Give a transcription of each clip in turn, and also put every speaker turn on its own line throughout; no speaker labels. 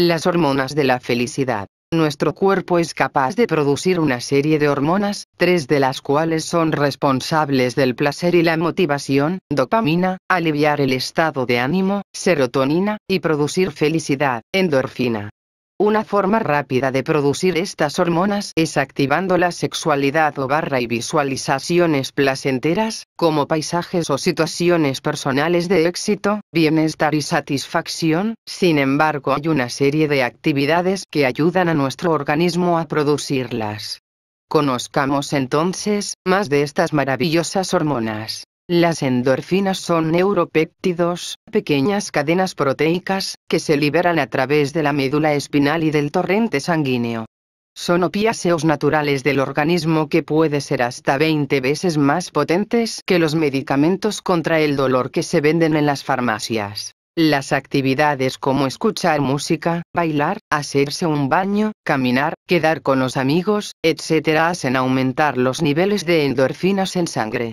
Las hormonas de la felicidad. Nuestro cuerpo es capaz de producir una serie de hormonas, tres de las cuales son responsables del placer y la motivación, dopamina, aliviar el estado de ánimo, serotonina, y producir felicidad, endorfina. Una forma rápida de producir estas hormonas es activando la sexualidad o barra y visualizaciones placenteras, como paisajes o situaciones personales de éxito, bienestar y satisfacción. Sin embargo, hay una serie de actividades que ayudan a nuestro organismo a producirlas. Conozcamos entonces más de estas maravillosas hormonas. Las endorfinas son neuropéptidos, pequeñas cadenas proteicas, que se liberan a través de la médula espinal y del torrente sanguíneo. Son opiáceos naturales del organismo que puede ser hasta 20 veces más potentes que los medicamentos contra el dolor que se venden en las farmacias. Las actividades como escuchar música, bailar, hacerse un baño, caminar, quedar con los amigos, etc. hacen aumentar los niveles de endorfinas en sangre.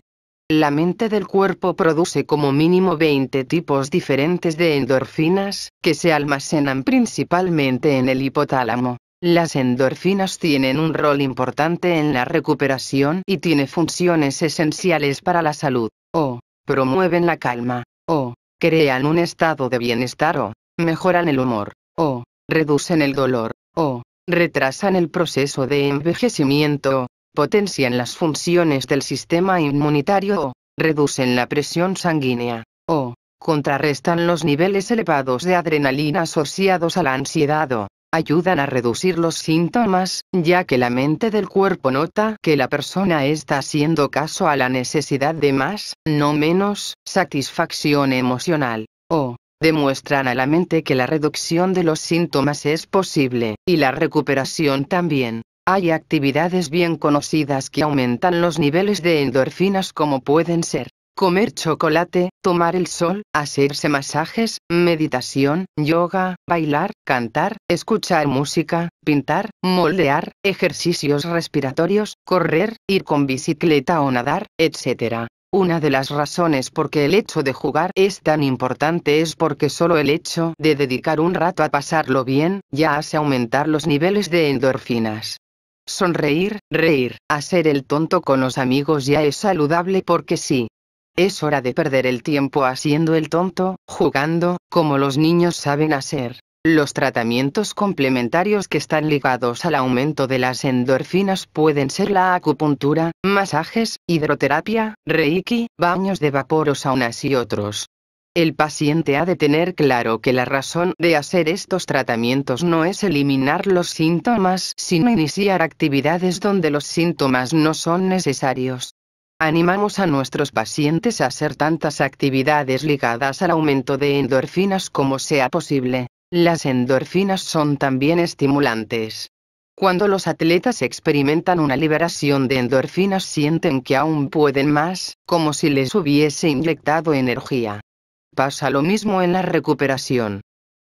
La mente del cuerpo produce como mínimo 20 tipos diferentes de endorfinas, que se almacenan principalmente en el hipotálamo. Las endorfinas tienen un rol importante en la recuperación y tiene funciones esenciales para la salud, o promueven la calma, o crean un estado de bienestar o mejoran el humor, o reducen el dolor, o retrasan el proceso de envejecimiento, potencian las funciones del sistema inmunitario o, reducen la presión sanguínea, o, contrarrestan los niveles elevados de adrenalina asociados a la ansiedad o, ayudan a reducir los síntomas, ya que la mente del cuerpo nota que la persona está haciendo caso a la necesidad de más, no menos, satisfacción emocional, o, demuestran a la mente que la reducción de los síntomas es posible, y la recuperación también. Hay actividades bien conocidas que aumentan los niveles de endorfinas como pueden ser comer chocolate, tomar el sol, hacerse masajes, meditación, yoga, bailar, cantar, escuchar música, pintar, moldear, ejercicios respiratorios, correr, ir con bicicleta o nadar, etc. Una de las razones por qué el hecho de jugar es tan importante es porque solo el hecho de dedicar un rato a pasarlo bien, ya hace aumentar los niveles de endorfinas. Sonreír, reír, hacer el tonto con los amigos ya es saludable porque sí. Es hora de perder el tiempo haciendo el tonto, jugando, como los niños saben hacer. Los tratamientos complementarios que están ligados al aumento de las endorfinas pueden ser la acupuntura, masajes, hidroterapia, reiki, baños de vapor o saunas y otros. El paciente ha de tener claro que la razón de hacer estos tratamientos no es eliminar los síntomas, sino iniciar actividades donde los síntomas no son necesarios. Animamos a nuestros pacientes a hacer tantas actividades ligadas al aumento de endorfinas como sea posible. Las endorfinas son también estimulantes. Cuando los atletas experimentan una liberación de endorfinas sienten que aún pueden más, como si les hubiese inyectado energía. Pasa lo mismo en la recuperación.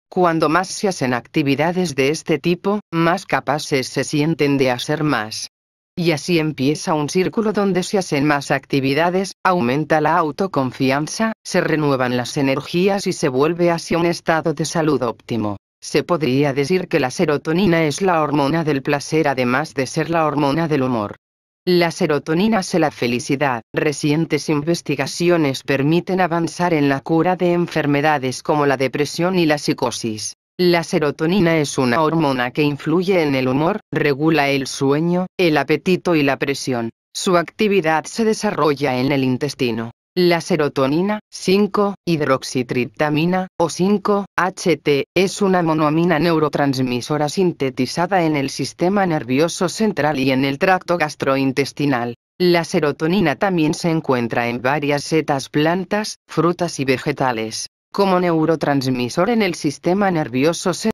Cuando más se hacen actividades de este tipo, más capaces se sienten de hacer más. Y así empieza un círculo donde se hacen más actividades, aumenta la autoconfianza, se renuevan las energías y se vuelve hacia un estado de salud óptimo. Se podría decir que la serotonina es la hormona del placer además de ser la hormona del humor. La serotonina es la felicidad. Recientes investigaciones permiten avanzar en la cura de enfermedades como la depresión y la psicosis. La serotonina es una hormona que influye en el humor, regula el sueño, el apetito y la presión. Su actividad se desarrolla en el intestino, la serotonina, 5-hidroxitriptamina, o 5-HT, es una monoamina neurotransmisora sintetizada en el sistema nervioso central y en el tracto gastrointestinal. La serotonina también se encuentra en varias setas plantas, frutas y vegetales, como neurotransmisor en el sistema nervioso central.